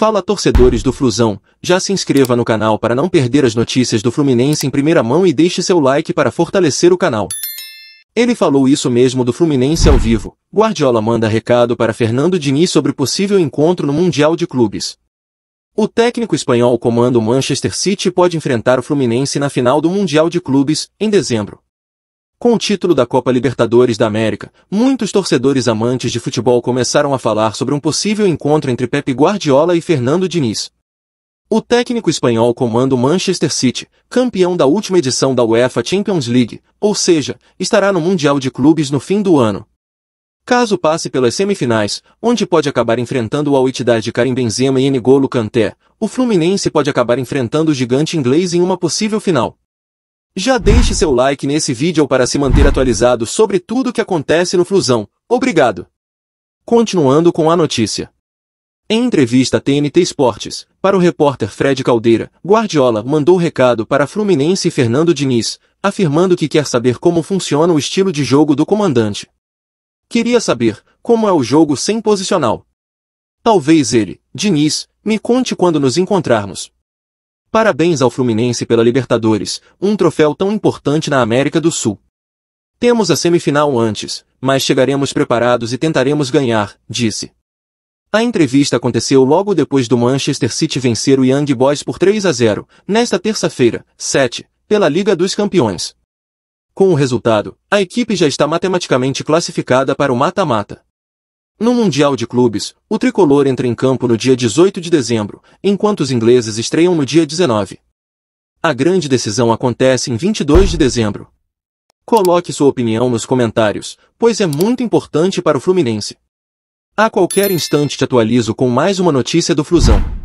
Fala torcedores do Flusão, já se inscreva no canal para não perder as notícias do Fluminense em primeira mão e deixe seu like para fortalecer o canal. Ele falou isso mesmo do Fluminense ao vivo. Guardiola manda recado para Fernando Diniz sobre possível encontro no Mundial de Clubes. O técnico espanhol comando Manchester City pode enfrentar o Fluminense na final do Mundial de Clubes, em dezembro. Com o título da Copa Libertadores da América, muitos torcedores amantes de futebol começaram a falar sobre um possível encontro entre Pepe Guardiola e Fernando Diniz. O técnico espanhol comanda o Manchester City, campeão da última edição da UEFA Champions League, ou seja, estará no Mundial de Clubes no fim do ano. Caso passe pelas semifinais, onde pode acabar enfrentando o Al-Ittihad de Karim Benzema e N'Golo Kanté, o Fluminense pode acabar enfrentando o gigante inglês em uma possível final. Já deixe seu like nesse vídeo para se manter atualizado sobre tudo o que acontece no Flusão. Obrigado! Continuando com a notícia. Em entrevista à TNT Esportes, para o repórter Fred Caldeira, Guardiola mandou recado para Fluminense e Fernando Diniz, afirmando que quer saber como funciona o estilo de jogo do comandante. Queria saber como é o jogo sem posicional. Talvez ele, Diniz, me conte quando nos encontrarmos. Parabéns ao Fluminense pela Libertadores, um troféu tão importante na América do Sul. Temos a semifinal antes, mas chegaremos preparados e tentaremos ganhar, disse. A entrevista aconteceu logo depois do Manchester City vencer o Young Boys por 3 a 0, nesta terça-feira, 7, pela Liga dos Campeões. Com o resultado, a equipe já está matematicamente classificada para o mata-mata. No Mundial de Clubes, o tricolor entra em campo no dia 18 de dezembro, enquanto os ingleses estreiam no dia 19. A grande decisão acontece em 22 de dezembro. Coloque sua opinião nos comentários, pois é muito importante para o Fluminense. A qualquer instante te atualizo com mais uma notícia do Flusão.